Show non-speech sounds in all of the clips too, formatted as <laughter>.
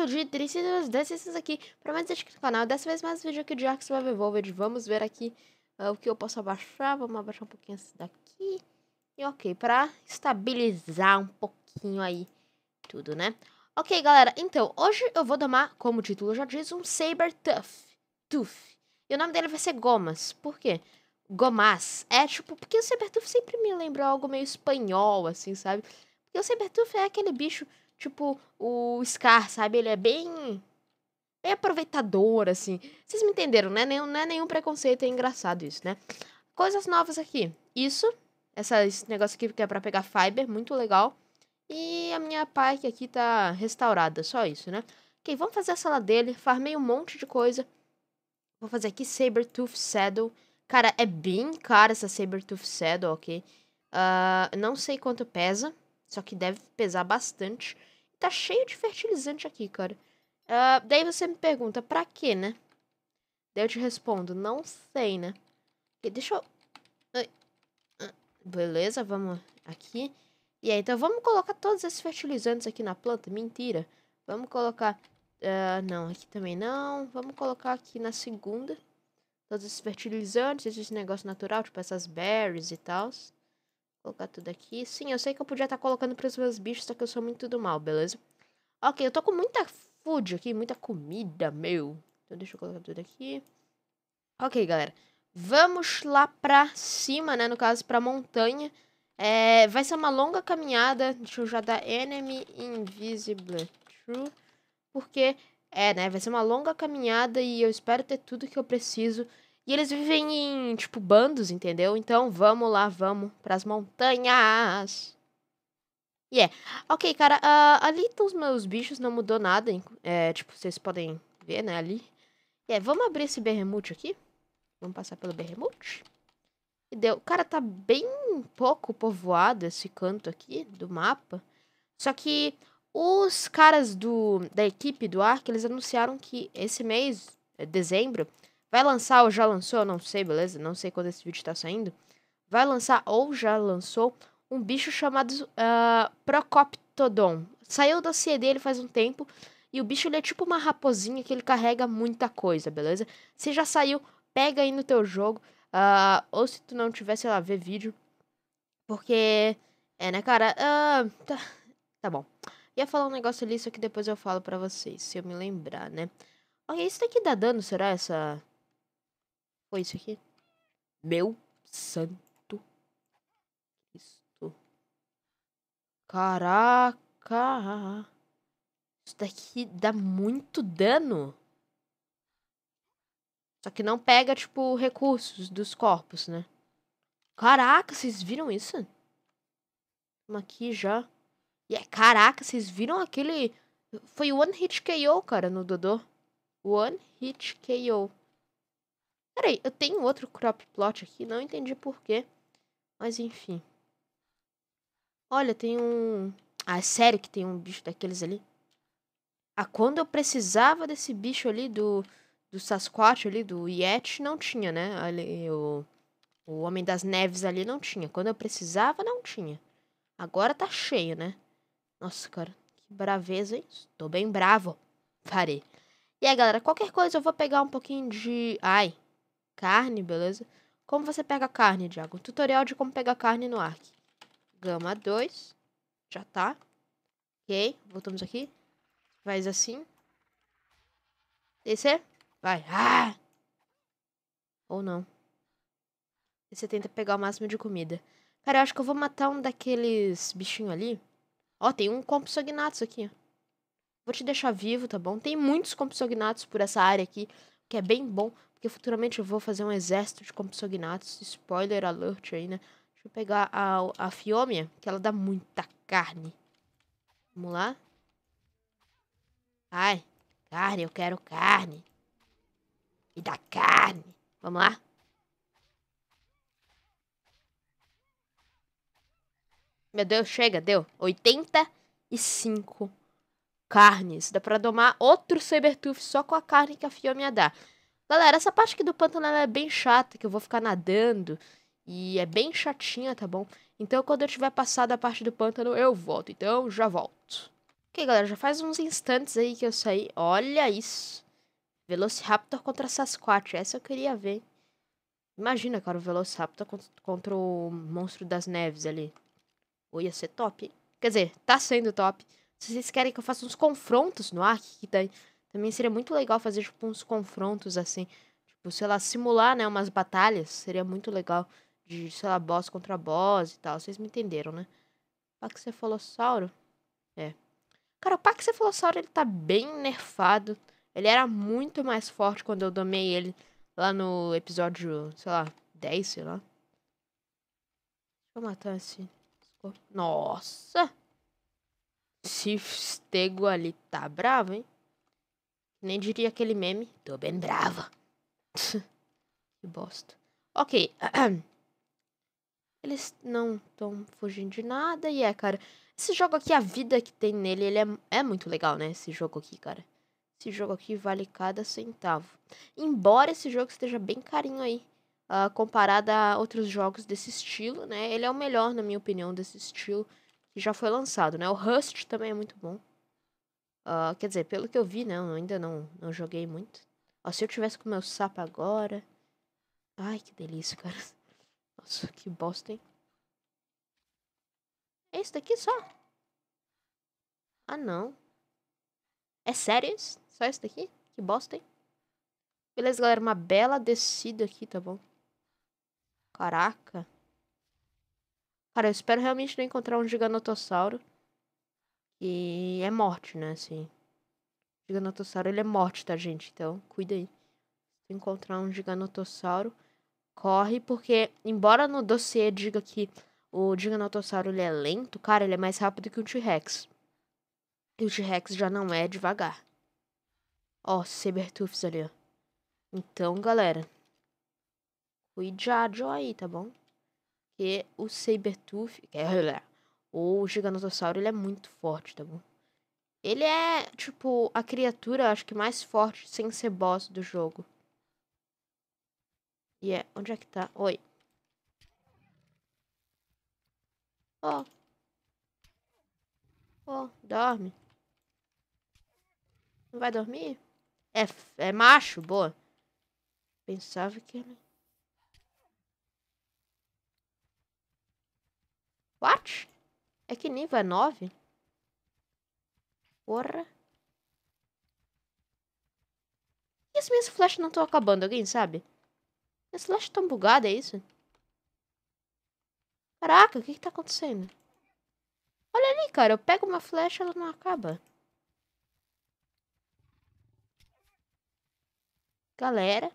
surgir Triciders desses aqui para mais inscritos no canal. Dessa vez mais vídeo aqui de Arx Survival Evolved. Vamos ver aqui uh, o que eu posso abaixar. Vamos abaixar um pouquinho esse daqui. E ok, para estabilizar um pouquinho aí tudo, né? Ok, galera, então hoje eu vou domar, como o título já diz, um Saber Tough. Tooth. E o nome dele vai ser Gomas. Por quê? Gomas. É tipo, porque o saber Sabertooth sempre me lembrou algo meio espanhol, assim, sabe? Porque o Sabertooth é aquele bicho tipo o Scar, sabe? Ele é bem. bem aproveitador, assim. Vocês me entenderam, né? não é nenhum preconceito, é engraçado isso, né? Coisas novas aqui. Isso. Essa, esse negócio aqui que é pra pegar fiber, muito legal. E a minha Pike aqui tá restaurada, só isso, né? Ok, vamos fazer a sala dele. Farmei um monte de coisa. Vou fazer aqui Sabertooth Saddle. Cara, é bem cara essa Sabertooth Saddle, ok? Uh, não sei quanto pesa, só que deve pesar bastante tá cheio de fertilizante aqui, cara. Uh, daí você me pergunta, pra quê, né? Daí eu te respondo, não sei, né? E deixa eu... Ah, beleza, vamos aqui. E aí, então vamos colocar todos esses fertilizantes aqui na planta? Mentira. Vamos colocar... Uh, não, aqui também não. Vamos colocar aqui na segunda. Todos esses fertilizantes, esses negócios natural, tipo essas berries e tals colocar tudo aqui. Sim, eu sei que eu podia estar tá colocando para os meus bichos, só que eu sou muito do mal, beleza? Ok, eu tô com muita food aqui, muita comida, meu. Então deixa eu colocar tudo aqui. Ok, galera. Vamos lá pra cima, né? No caso, pra montanha. É, vai ser uma longa caminhada. Deixa eu já dar enemy invisible true. Porque, é, né? Vai ser uma longa caminhada e eu espero ter tudo que eu preciso e eles vivem em, tipo, bandos, entendeu? Então, vamos lá, vamos pras montanhas. E yeah. é. Ok, cara, uh, ali estão os meus bichos, não mudou nada. É, tipo, vocês podem ver, né, ali. E yeah, é, vamos abrir esse berremute aqui. Vamos passar pelo berremute. E deu. Cara, tá bem pouco povoado esse canto aqui do mapa. Só que os caras do, da equipe do Ark, eles anunciaram que esse mês, é dezembro, Vai lançar ou já lançou, eu não sei, beleza? Não sei quando esse vídeo tá saindo. Vai lançar ou já lançou um bicho chamado uh, Procoptodon. Saiu da CD ele faz um tempo. E o bicho ele é tipo uma raposinha que ele carrega muita coisa, beleza? Se já saiu, pega aí no teu jogo. Uh, ou se tu não tiver, sei lá, ver vídeo. Porque. É, né, cara? Uh, tá, tá bom. Ia falar um negócio ali, só que depois eu falo pra vocês, se eu me lembrar, né? Olha, isso daqui dá dano, será? Essa. Foi isso aqui? Meu santo Cristo. Caraca. Isso daqui dá muito dano. Só que não pega, tipo, recursos dos corpos, né? Caraca, vocês viram isso? Vamos aqui já. E yeah, é, caraca, vocês viram aquele... Foi One Hit KO, cara, no Dodô. One Hit KO. Peraí, eu tenho outro crop plot aqui, não entendi porquê. Mas enfim. Olha, tem um... Ah, é sério que tem um bicho daqueles ali? Ah, quando eu precisava desse bicho ali, do, do Sasquatch ali, do Yeti, não tinha, né? Ali, o, o Homem das Neves ali não tinha. Quando eu precisava, não tinha. Agora tá cheio, né? Nossa, cara, que braveza, hein? Tô bem bravo. Parei. E aí, galera, qualquer coisa eu vou pegar um pouquinho de... Ai, carne, beleza? Como você pega carne, Diago? Tutorial de como pegar carne no Arc. Gama 2. Já tá. Ok, voltamos aqui. Faz assim. Descer. Vai. Ah! Ou não. E você tenta pegar o máximo de comida. Cara, eu acho que eu vou matar um daqueles bichinhos ali. Ó, tem um compsognatus aqui. Vou te deixar vivo, tá bom? Tem muitos compsognatus por essa área aqui, que é bem bom. Porque futuramente eu vou fazer um exército de compsognatos. Spoiler alert aí, né? Deixa eu pegar a, a Fiômia, que ela dá muita carne. Vamos lá. Ai, carne, eu quero carne. Me dá carne. Vamos lá. Meu Deus, chega, deu. 85 carnes. Dá pra domar outro Sabertooth só com a carne que a Fiômia dá. Galera, essa parte aqui do pântano é bem chata, que eu vou ficar nadando. E é bem chatinha, tá bom? Então, quando eu tiver passado a parte do pântano, eu volto. Então, já volto. Ok, galera, já faz uns instantes aí que eu saí. Olha isso. Velociraptor contra Sasquatch. Essa eu queria ver. Imagina, cara, o Velociraptor contra o Monstro das Neves ali. Ou ia ser top. Quer dizer, tá sendo top. Se vocês querem que eu faça uns confrontos no ar, que tem também seria muito legal fazer, tipo, uns confrontos, assim. Tipo, sei lá, simular, né, umas batalhas. Seria muito legal de, sei lá, boss contra boss e tal. Vocês me entenderam, né? Paxefalossauro? É. Cara, o Paxefalossauro, ele tá bem nerfado. Ele era muito mais forte quando eu domei ele lá no episódio, sei lá, 10, sei lá. Deixa eu matar esse... Nossa! Esse stego ali tá bravo, hein? Nem diria aquele meme. Tô bem brava. <laughs> que bosta. Ok. <clears throat> Eles não estão fugindo de nada. E é, cara. Esse jogo aqui, a vida que tem nele, ele é, é muito legal, né? Esse jogo aqui, cara. Esse jogo aqui vale cada centavo. Embora esse jogo esteja bem carinho aí. Uh, comparado a outros jogos desse estilo, né? Ele é o melhor, na minha opinião, desse estilo que já foi lançado, né? O Rust também é muito bom. Uh, quer dizer, pelo que eu vi, né eu ainda não, não joguei muito. Ó, se eu tivesse com meu sapo agora. Ai, que delícia, cara. <laughs> Nossa, que bosta, hein? É isso daqui só? Ah, não. É sério isso? Só isso daqui? Que bosta, hein? Beleza, galera. Uma bela descida aqui, tá bom? Caraca. Cara, eu espero realmente não encontrar um giganotossauro. E é morte, né, assim. Giganotossauro, ele é morte, tá, gente? Então, cuida aí. Se encontrar um giganotossauro, corre, porque embora no dossiê diga que o giganotossauro ele é lento, cara, ele é mais rápido que o T-Rex. E o T-Rex já não é devagar. Ó, Sabertooths ali, ó. Então, galera, cuidado aí, tá bom? Porque o Sabertooth... <laughs> O Gigantossauro, ele é muito forte, tá bom? Ele é, tipo, a criatura, acho que mais forte sem ser boss do jogo. E yeah. é, onde é que tá? Oi. Ó. Oh. Ó, oh, dorme. Não vai dormir? É, é macho? Boa. Pensava que ele... What? É que nível é 9? Porra. E as minhas flechas não estão acabando, alguém sabe? Minhas flechas estão bugadas, é isso? Caraca, o que está acontecendo? Olha ali, cara, eu pego uma flecha e ela não acaba. Galera.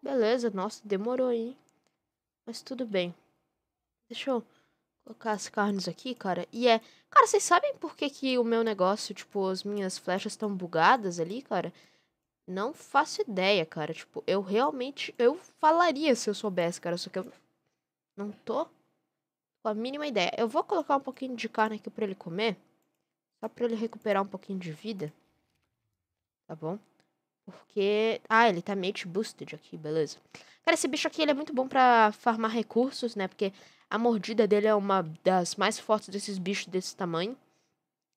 Beleza, nossa, demorou, hein? Mas tudo bem. Deixa eu colocar as carnes aqui, cara. E é. Cara, vocês sabem por que, que o meu negócio, tipo, as minhas flechas estão bugadas ali, cara? Não faço ideia, cara. Tipo, eu realmente. Eu falaria se eu soubesse, cara. Só que eu. Não tô com a mínima ideia. Eu vou colocar um pouquinho de carne aqui pra ele comer. Só pra ele recuperar um pouquinho de vida. Tá bom? Porque. Ah, ele tá Mage Boosted aqui, beleza. Cara, esse bicho aqui ele é muito bom pra farmar recursos, né? Porque a mordida dele é uma das mais fortes desses bichos desse tamanho.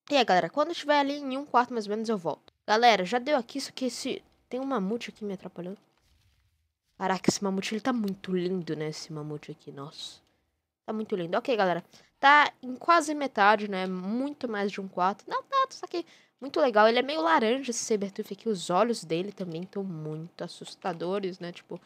E aí, galera, quando estiver ali em um quarto mais ou menos eu volto. Galera, já deu aqui, isso que esse... Tem um mamute aqui me atrapalhando. Caraca, esse mamute, ele tá muito lindo, né? Esse mamute aqui, nossa. Tá muito lindo. Ok, galera. Tá em quase metade, né? Muito mais de um quarto. Não, não, tá aqui. Muito legal. Ele é meio laranja, esse Sabertooth aqui. Os olhos dele também estão muito assustadores, né? Tipo,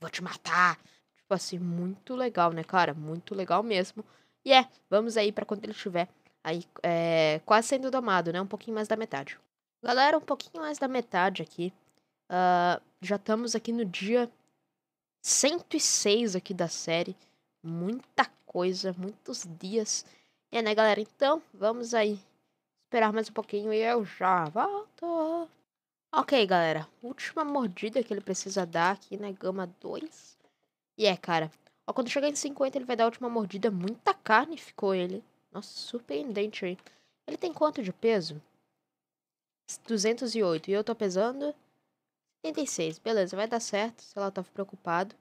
vou te matar. Tipo assim, muito legal, né, cara? Muito legal mesmo. E é, vamos aí para quando ele estiver aí é, quase sendo domado, né? Um pouquinho mais da metade. Galera, um pouquinho mais da metade aqui. Uh, já estamos aqui no dia 106 aqui da série. Muita coisa, muitos dias. É, né, galera? Então, vamos aí esperar mais um pouquinho e eu já volto. Ok, galera. Última mordida que ele precisa dar aqui na né? gama 2. E é, cara. Ó, quando chegar em 50, ele vai dar a última mordida. Muita carne ficou ele. Nossa, surpreendente aí. Ele tem quanto de peso? 208. E eu tô pesando 76. Beleza, vai dar certo. Sei lá, eu tava preocupado.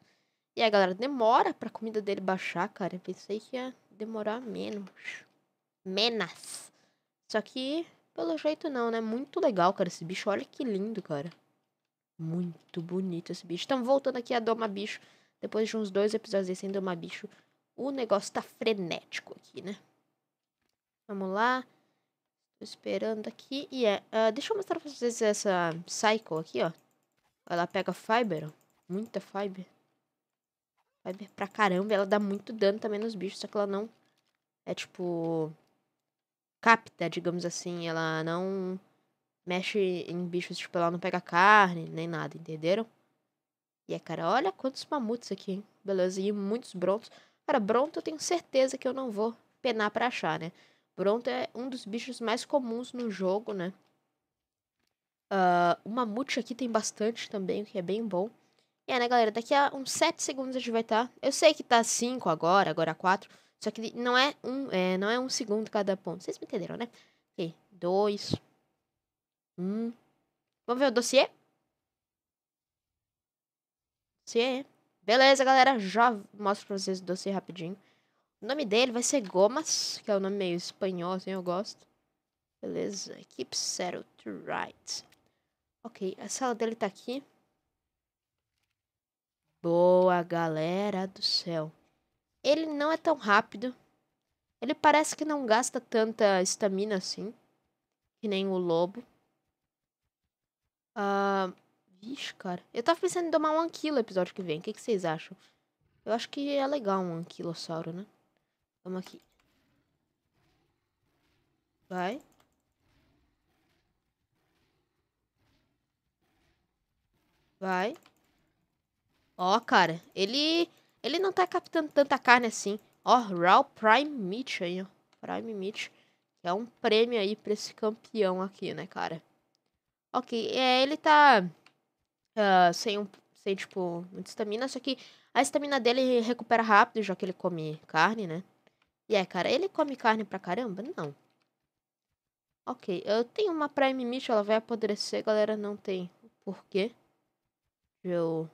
E aí, galera, demora pra comida dele baixar, cara. Eu pensei que ia demorar menos. Menas. Só que, pelo jeito não, né? Muito legal, cara, esse bicho. Olha que lindo, cara. Muito bonito esse bicho. Estamos voltando aqui a domar bicho. Depois de uns dois episódios aí sem domar bicho, o negócio tá frenético aqui, né? Vamos lá. Tô esperando aqui. E yeah. é, uh, deixa eu mostrar pra vocês essa Psycho aqui, ó. Ela pega Fiber, ó. Muita Fiber. Fiber pra caramba. Ela dá muito dano também nos bichos, só que ela não é, tipo, capta, digamos assim. Ela não mexe em bichos, tipo, ela não pega carne, nem nada, entenderam? E é, cara, olha quantos mamutes aqui, hein? Beleza, e muitos brontos. Cara, bronto eu tenho certeza que eu não vou penar pra achar, né? Bronto é um dos bichos mais comuns no jogo, né? Uh, o mamute aqui tem bastante também, o que é bem bom. é, né, galera? Daqui a uns 7 segundos a gente vai estar. Tá... Eu sei que tá 5 agora, agora 4. Só que não é um, é, não é um segundo cada ponto. Vocês me entenderam, né? Aqui, dois. Um. Vamos ver o dossiê? Dossiê. Beleza, galera. Já mostro pra vocês o dossiê rapidinho. O nome dele vai ser Gomas, que é o um nome meio espanhol, assim, eu gosto. Beleza. Keep settled to right. Ok, a sala dele tá aqui. Boa, galera do céu. Ele não é tão rápido. Ele parece que não gasta tanta estamina assim. Que nem o lobo. Ah. Vixe, cara. Eu tava pensando em tomar um anquilo episódio que vem. O que, que vocês acham? Eu acho que é legal um anquilossauro, né? Vamos aqui. Vai. Vai. Ó, cara. Ele ele não tá captando tanta carne assim. Ó, Raw Prime Meat aí, ó. Prime Meat. é um prêmio aí pra esse campeão aqui, né, cara? Ok, é, ele tá uh, sem, um, sem, tipo, muita estamina, só que a estamina dele recupera rápido, já que ele come carne, né? E é, cara, ele come carne pra caramba? Não. Ok, eu tenho uma Prime Meat, ela vai apodrecer, galera, não tem porquê. Eu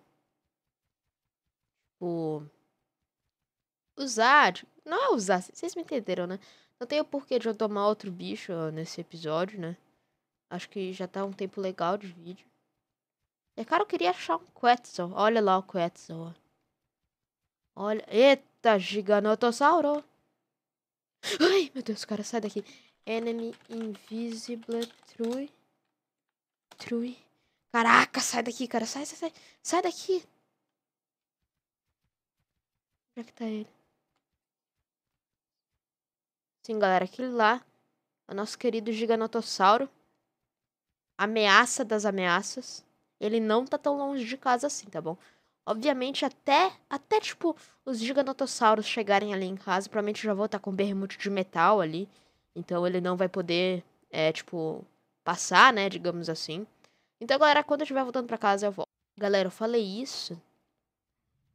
Usar. Não é usar, vocês me entenderam, né? Não tenho porquê de eu tomar outro bicho nesse episódio, né? Acho que já tá um tempo legal de vídeo. É cara, eu queria achar um Quetzal. Olha lá o Quetzal. Olha. Eita, giganotossauro. Ai, meu Deus, cara, sai daqui. Enemy invisible true. True. Caraca, sai daqui, cara. Sai, sai, sai. Sai daqui. Como é que tá ele? Sim, galera, aquele lá é o nosso querido giganotossauro. Ameaça das ameaças. Ele não tá tão longe de casa assim, tá bom? Obviamente, até, até tipo, os giganotossauros chegarem ali em casa, provavelmente já vou estar tá com um bermute de metal ali. Então ele não vai poder, é, tipo, passar, né, digamos assim. Então, galera, quando eu estiver voltando pra casa, eu volto. Galera, eu falei isso.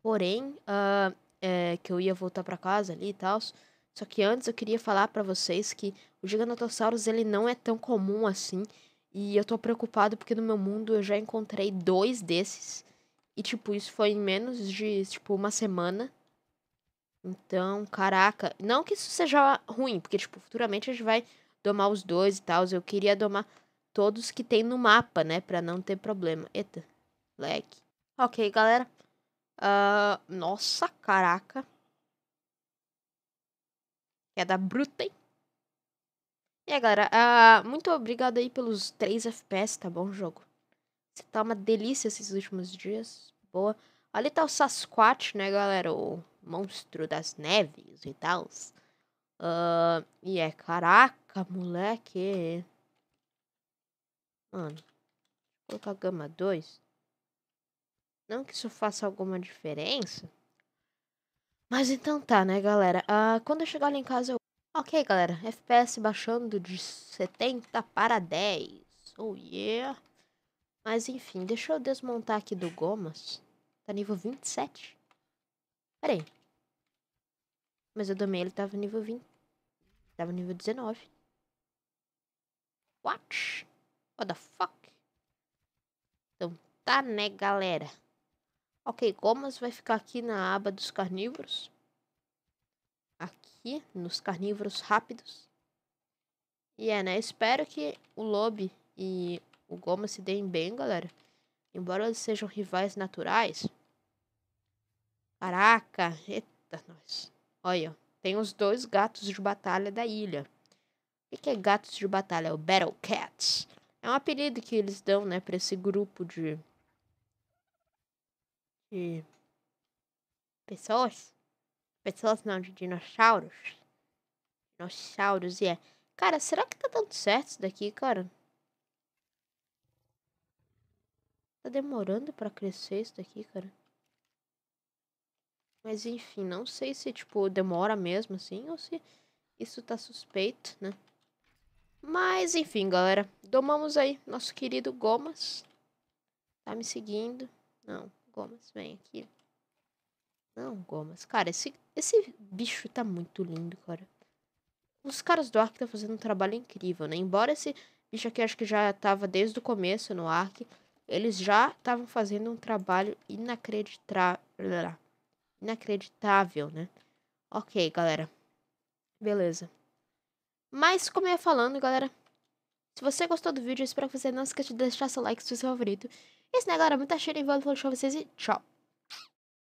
Porém, uh, é, que eu ia voltar para casa ali e tal. Só que antes eu queria falar para vocês que o Giganotossauros ele não é tão comum assim. E eu tô preocupado porque no meu mundo eu já encontrei dois desses. E, tipo, isso foi em menos de, tipo, uma semana. Então, caraca. Não que isso seja ruim, porque, tipo, futuramente a gente vai domar os dois e tal. Eu queria domar todos que tem no mapa, né? Pra não ter problema. Eita, leque. Ok, galera. Uh, nossa, caraca. É da Bruten. E aí, galera, uh, muito obrigado aí pelos 3 FPS, tá bom, jogo? Você tá uma delícia esses últimos dias. Boa. Ali tá o Sasquatch, né, galera? O monstro das neves e tal. Uh, ah, e é, caraca, moleque. Mano, vou colocar gama 2. Não que isso faça alguma diferença. Mas então tá, né, galera? Uh, quando eu chegar lá em casa, eu... Ok, galera. FPS baixando de 70 para 10. Oh, yeah. Mas enfim, deixa eu desmontar aqui do Gomas. Tá nível 27. Pera aí. Mas eu domei, ele tava nível 20. Tava nível 19. What? What the fuck? Então tá, né, galera? Ok, gomas vai ficar aqui na aba dos carnívoros. Aqui, nos carnívoros rápidos. E é, né? Espero que o Lobe e o Gomas se deem bem, galera. Embora eles sejam rivais naturais. Caraca, eita, nós. Olha, tem os dois gatos de batalha da ilha. O que é gatos de batalha? É o Battle Cats. É um apelido que eles dão, né, pra esse grupo de de pessoas. Pessoas não, de dinossauros. Dinossauros, e yeah. é. Cara, será que tá dando certo isso daqui, cara? Tá demorando pra crescer isso daqui, cara. Mas enfim, não sei se, tipo, demora mesmo assim ou se isso tá suspeito, né? Mas enfim, galera. Domamos aí nosso querido Gomas. Tá me seguindo? Não. Gomas, vem aqui. Não, Gomas. Cara, esse, esse bicho tá muito lindo, cara. Os caras do Ark estão tá fazendo um trabalho incrível, né? Embora esse bicho aqui acho que já tava desde o começo no Ark, eles já estavam fazendo um trabalho inacreditável. Inacreditável, né? Ok, galera. Beleza. Mas, como eu ia falando, galera, se você gostou do vídeo, eu espero que você não esqueça de deixar seu like, seu favorito. Esse negócio era muito cheio, envolve, falou com vocês e tchau.